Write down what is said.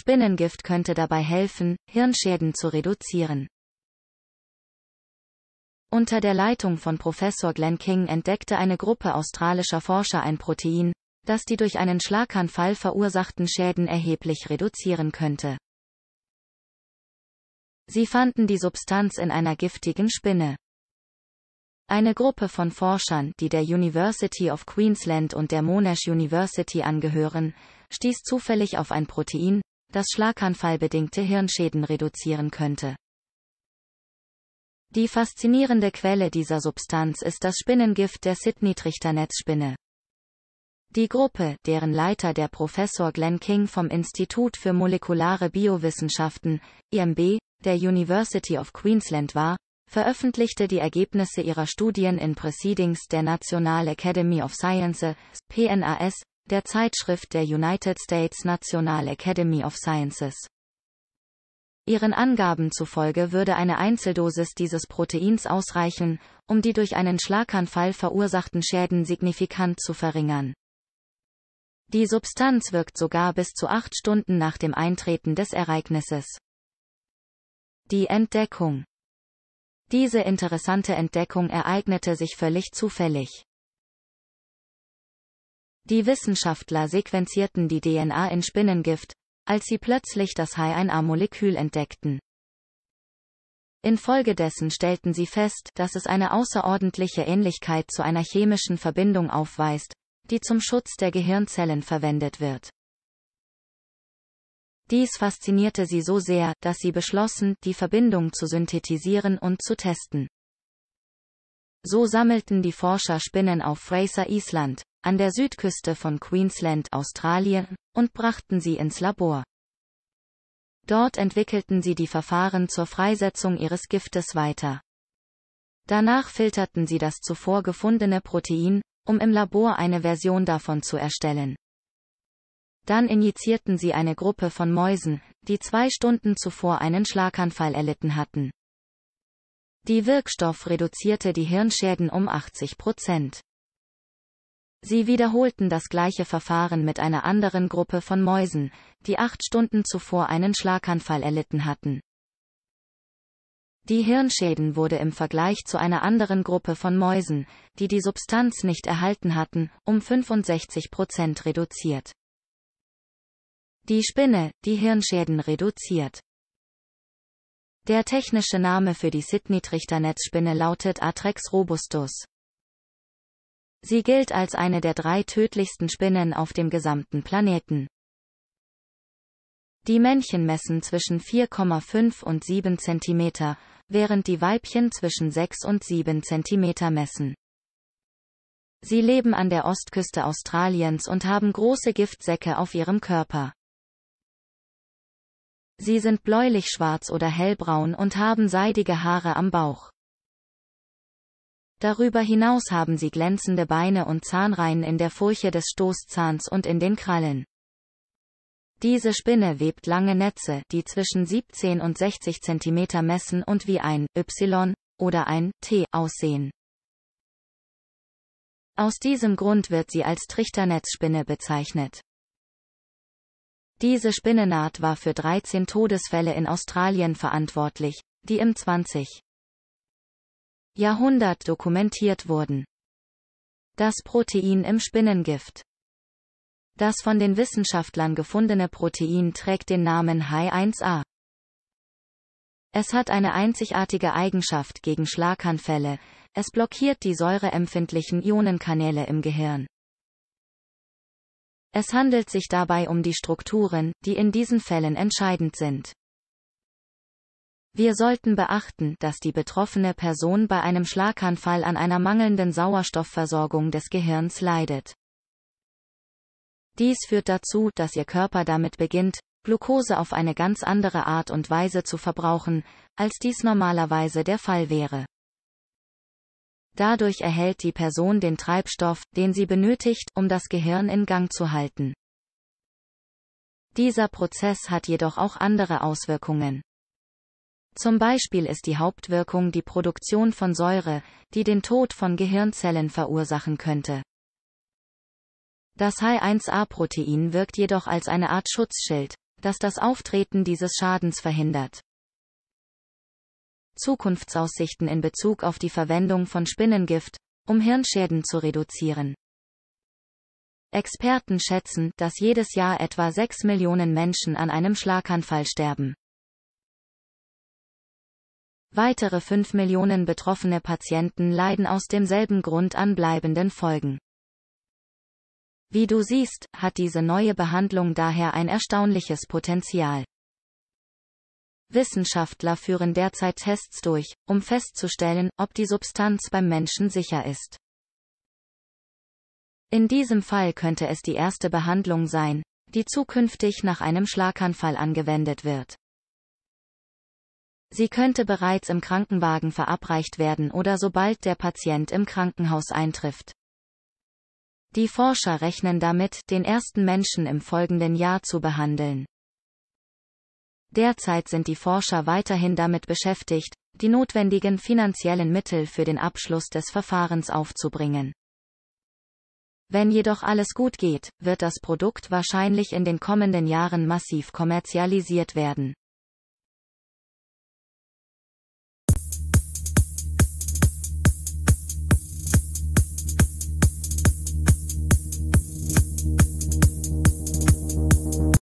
Spinnengift könnte dabei helfen, Hirnschäden zu reduzieren. Unter der Leitung von Professor Glenn King entdeckte eine Gruppe australischer Forscher ein Protein, das die durch einen Schlaganfall verursachten Schäden erheblich reduzieren könnte. Sie fanden die Substanz in einer giftigen Spinne. Eine Gruppe von Forschern, die der University of Queensland und der Monash University angehören, stieß zufällig auf ein Protein, das schlaganfallbedingte Hirnschäden reduzieren könnte. Die faszinierende Quelle dieser Substanz ist das Spinnengift der Sydney-Trichternetzspinne. Die Gruppe, deren Leiter der Professor Glenn King vom Institut für molekulare Biowissenschaften, IMB, der University of Queensland war, veröffentlichte die Ergebnisse ihrer Studien in Proceedings der National Academy of Sciences, PNAS, der Zeitschrift der United States National Academy of Sciences. Ihren Angaben zufolge würde eine Einzeldosis dieses Proteins ausreichen, um die durch einen Schlaganfall verursachten Schäden signifikant zu verringern. Die Substanz wirkt sogar bis zu acht Stunden nach dem Eintreten des Ereignisses. Die Entdeckung. Diese interessante Entdeckung ereignete sich völlig zufällig. Die Wissenschaftler sequenzierten die DNA in Spinnengift, als sie plötzlich das H1A-Molekül entdeckten. Infolgedessen stellten sie fest, dass es eine außerordentliche Ähnlichkeit zu einer chemischen Verbindung aufweist, die zum Schutz der Gehirnzellen verwendet wird. Dies faszinierte sie so sehr, dass sie beschlossen, die Verbindung zu synthetisieren und zu testen. So sammelten die Forscher Spinnen auf Fraser Island an der Südküste von Queensland, Australien, und brachten sie ins Labor. Dort entwickelten sie die Verfahren zur Freisetzung ihres Giftes weiter. Danach filterten sie das zuvor gefundene Protein, um im Labor eine Version davon zu erstellen. Dann injizierten sie eine Gruppe von Mäusen, die zwei Stunden zuvor einen Schlaganfall erlitten hatten. Die Wirkstoff reduzierte die Hirnschäden um 80 Prozent. Sie wiederholten das gleiche Verfahren mit einer anderen Gruppe von Mäusen, die acht Stunden zuvor einen Schlaganfall erlitten hatten. Die Hirnschäden wurde im Vergleich zu einer anderen Gruppe von Mäusen, die die Substanz nicht erhalten hatten, um 65 Prozent reduziert. Die Spinne, die Hirnschäden reduziert. Der technische Name für die Sydney-Trichternetzspinne lautet Atrex robustus. Sie gilt als eine der drei tödlichsten Spinnen auf dem gesamten Planeten. Die Männchen messen zwischen 4,5 und 7 cm, während die Weibchen zwischen 6 und 7 cm messen. Sie leben an der Ostküste Australiens und haben große Giftsäcke auf ihrem Körper. Sie sind bläulich-schwarz oder hellbraun und haben seidige Haare am Bauch. Darüber hinaus haben sie glänzende Beine und Zahnreihen in der Furche des Stoßzahns und in den Krallen. Diese Spinne webt lange Netze, die zwischen 17 und 60 cm messen und wie ein Y oder ein T aussehen. Aus diesem Grund wird sie als Trichternetzspinne bezeichnet. Diese Spinnenaht war für 13 Todesfälle in Australien verantwortlich, die im 20. Jahrhundert dokumentiert wurden. Das Protein im Spinnengift. Das von den Wissenschaftlern gefundene Protein trägt den Namen Hi1A. Es hat eine einzigartige Eigenschaft gegen Schlaganfälle, es blockiert die säureempfindlichen Ionenkanäle im Gehirn. Es handelt sich dabei um die Strukturen, die in diesen Fällen entscheidend sind. Wir sollten beachten, dass die betroffene Person bei einem Schlaganfall an einer mangelnden Sauerstoffversorgung des Gehirns leidet. Dies führt dazu, dass ihr Körper damit beginnt, Glucose auf eine ganz andere Art und Weise zu verbrauchen, als dies normalerweise der Fall wäre. Dadurch erhält die Person den Treibstoff, den sie benötigt, um das Gehirn in Gang zu halten. Dieser Prozess hat jedoch auch andere Auswirkungen. Zum Beispiel ist die Hauptwirkung die Produktion von Säure, die den Tod von Gehirnzellen verursachen könnte. Das hi 1 a protein wirkt jedoch als eine Art Schutzschild, das das Auftreten dieses Schadens verhindert. Zukunftsaussichten in Bezug auf die Verwendung von Spinnengift, um Hirnschäden zu reduzieren. Experten schätzen, dass jedes Jahr etwa 6 Millionen Menschen an einem Schlaganfall sterben. Weitere 5 Millionen betroffene Patienten leiden aus demselben Grund an bleibenden Folgen. Wie du siehst, hat diese neue Behandlung daher ein erstaunliches Potenzial. Wissenschaftler führen derzeit Tests durch, um festzustellen, ob die Substanz beim Menschen sicher ist. In diesem Fall könnte es die erste Behandlung sein, die zukünftig nach einem Schlaganfall angewendet wird. Sie könnte bereits im Krankenwagen verabreicht werden oder sobald der Patient im Krankenhaus eintrifft. Die Forscher rechnen damit, den ersten Menschen im folgenden Jahr zu behandeln. Derzeit sind die Forscher weiterhin damit beschäftigt, die notwendigen finanziellen Mittel für den Abschluss des Verfahrens aufzubringen. Wenn jedoch alles gut geht, wird das Produkt wahrscheinlich in den kommenden Jahren massiv kommerzialisiert werden.